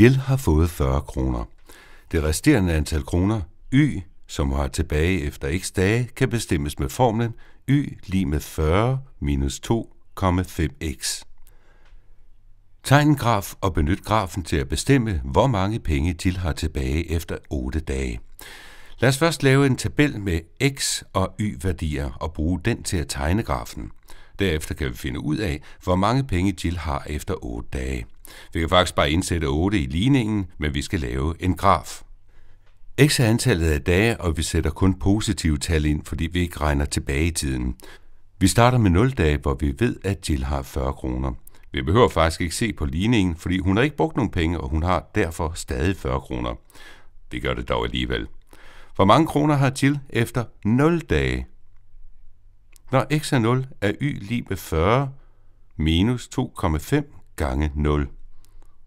Jill har fået 40 kroner. Det resterende antal kroner, Y, som hun har tilbage efter x dage, kan bestemmes med formlen Y lige med 40 minus 2,5x. Tegn graf og benyt grafen til at bestemme, hvor mange penge Jill har tilbage efter 8 dage. Lad os først lave en tabel med x og y-værdier og bruge den til at tegne grafen. Derefter kan vi finde ud af, hvor mange penge Jill har efter 8 dage. Vi kan faktisk bare indsætte 8 i ligningen, men vi skal lave en graf. X er antallet af dage, og vi sætter kun positive tal ind, fordi vi ikke regner tilbage i tiden. Vi starter med 0 dage, hvor vi ved, at Jill har 40 kroner. Vi behøver faktisk ikke se på ligningen, fordi hun har ikke brugt nogen penge, og hun har derfor stadig 40 kroner. Vi gør det dog alligevel. Hvor mange kroner har Jill efter 0 dage? Når x er 0, er y lige med 40 minus 2,5 gange 0.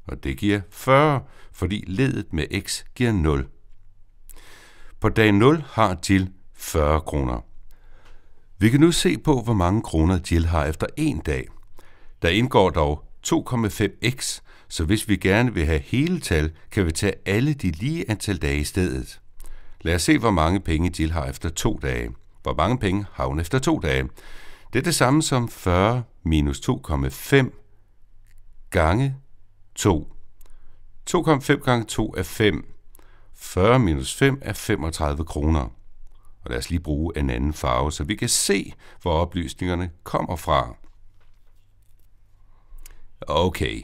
Og det giver 40, fordi ledet med x giver 0. På dag 0 har Jill 40 kroner. Vi kan nu se på, hvor mange kroner Jill har efter en dag. Der indgår dog 2,5x, så hvis vi gerne vil have hele tal, kan vi tage alle de lige antal dage i stedet. Lad os se, hvor mange penge Jill har efter to dage. Hvor mange penge har hun efter to dage? Det er det samme som 40 minus 2,5 gange 2. 2,5 gange 2 er 5. 40 minus 5 er 35 kroner. Og lad os lige bruge en anden farve, så vi kan se, hvor oplysningerne kommer fra. Okay.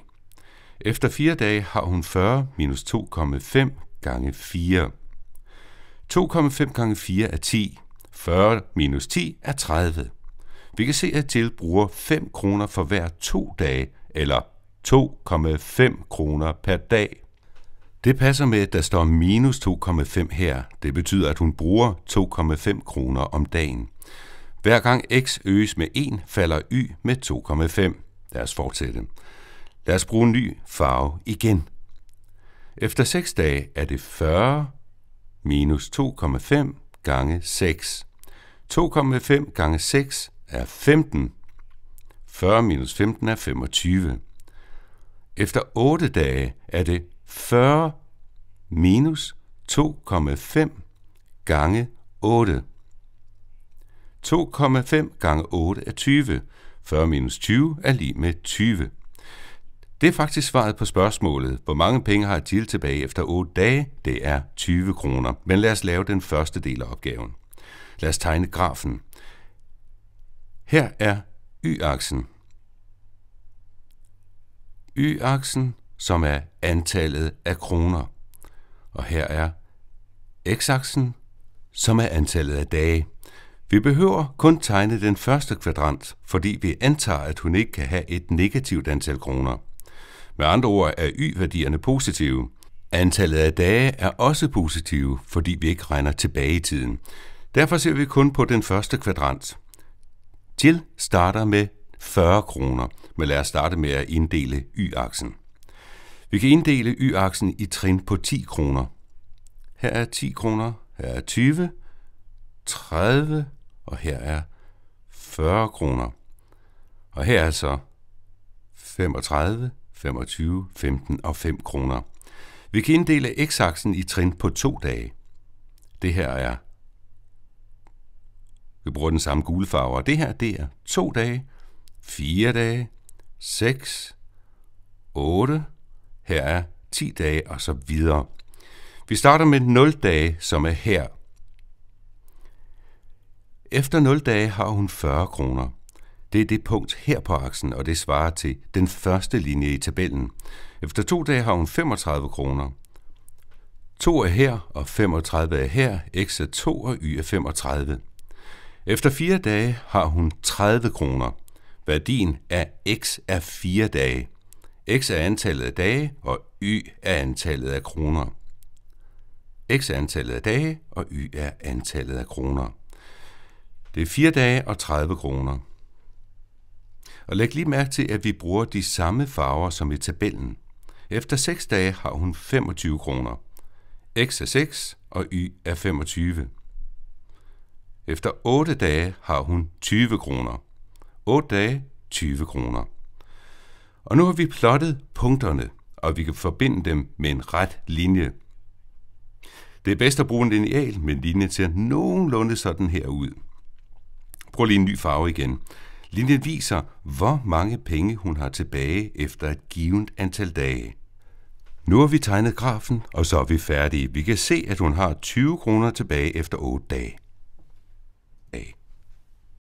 Efter 4 dage har hun 40 minus 2,5 gange 4. 2,5 gange 4 er 10. 40 minus 10 er 30. Vi kan se, at Jill bruger 5 kroner for hver 2 dage, eller 2,5 kroner per dag. Det passer med, at der står minus 2,5 her. Det betyder, at hun bruger 2,5 kroner om dagen. Hver gang x øges med 1, falder y med 2,5. Lad os fortsætte. Lad os bruge en ny farve igen. Efter 6 dage er det 40 minus 2,5 gange 6. 2,5 gange 6 er 15. 40 minus 15 er 25. Efter 8 dage er det 40 minus 2,5 gange 8. 2,5 gange 8 er 20. 40 minus 20 er lige med 20. Det er faktisk svaret på spørgsmålet, hvor mange penge har Jill tilbage efter 8 dage? Det er 20 kroner. Men lad os lave den første del af opgaven. Lad os tegne grafen. Her er y-aksen y-aksen, som er antallet af kroner. Og her er x-aksen, som er antallet af dage. Vi behøver kun tegne den første kvadrant, fordi vi antager, at hun ikke kan have et negativt antal kroner. Med andre ord er y-værdierne positive. Antallet af dage er også positive, fordi vi ikke regner tilbage i tiden. Derfor ser vi kun på den første kvadrant. Jill starter med 40 kroner – men lad os starte med at inddele y-aksen. Vi kan inddele y-aksen i trin på 10 kroner. Her er 10 kroner, her er 20, 30 og her er 40 kroner. Og her er så 35, 25, 15 og 5 kroner. Vi kan inddele x-aksen i trin på to dage. Det her er vi bruger den samme gule farve, og det her, det er to dage, fire dage, 6, 8, her er 10 dage og så videre. Vi starter med 0 dage, som er her. Efter 0 dage har hun 40 kroner. Det er det punkt her på aksen, og det svarer til den første linje i tabellen. Efter 2 dage har hun 35 kroner. 2 er her, og 35 er her. X er 2, og Y er 35. Efter 4 dage har hun 30 kroner. Værdien af x er 4 dage. x er antallet af dage, og y er antallet af kroner. x er antallet af dage, og y er antallet af kroner. Det er 4 dage og 30 kroner. Og læg lige mærke til, at vi bruger de samme farver som i tabellen. Efter 6 dage har hun 25 kroner. X er 6, og Y er 25. Efter 8 dage har hun 20 kroner. 8 dage, 20 kroner. Og nu har vi plottet punkterne, og vi kan forbinde dem med en ret linje. Det er bedst at bruge en lineal, men linjen ser nogenlunde sådan her ud. Prøv lige en ny farve igen. Linjen viser, hvor mange penge hun har tilbage efter et givet antal dage. Nu har vi tegnet grafen, og så er vi færdige. Vi kan se, at hun har 20 kroner tilbage efter 8 dage.